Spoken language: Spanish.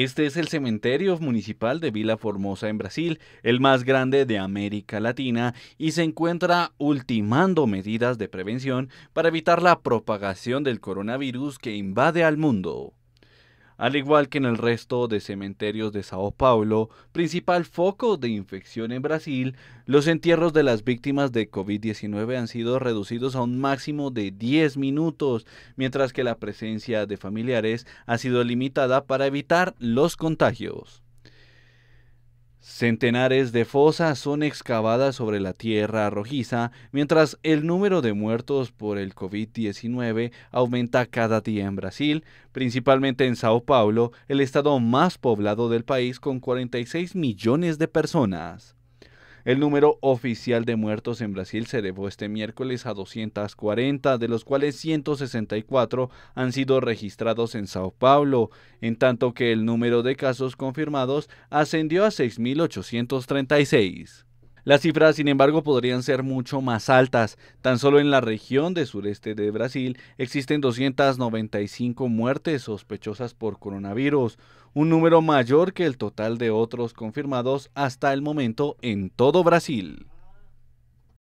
Este es el cementerio municipal de Vila Formosa en Brasil, el más grande de América Latina, y se encuentra ultimando medidas de prevención para evitar la propagación del coronavirus que invade al mundo. Al igual que en el resto de cementerios de Sao Paulo, principal foco de infección en Brasil, los entierros de las víctimas de COVID-19 han sido reducidos a un máximo de 10 minutos, mientras que la presencia de familiares ha sido limitada para evitar los contagios. Centenares de fosas son excavadas sobre la tierra rojiza, mientras el número de muertos por el COVID-19 aumenta cada día en Brasil, principalmente en Sao Paulo, el estado más poblado del país con 46 millones de personas. El número oficial de muertos en Brasil se elevó este miércoles a 240, de los cuales 164 han sido registrados en Sao Paulo, en tanto que el número de casos confirmados ascendió a 6.836. Las cifras, sin embargo, podrían ser mucho más altas. Tan solo en la región de sureste de Brasil existen 295 muertes sospechosas por coronavirus, un número mayor que el total de otros confirmados hasta el momento en todo Brasil.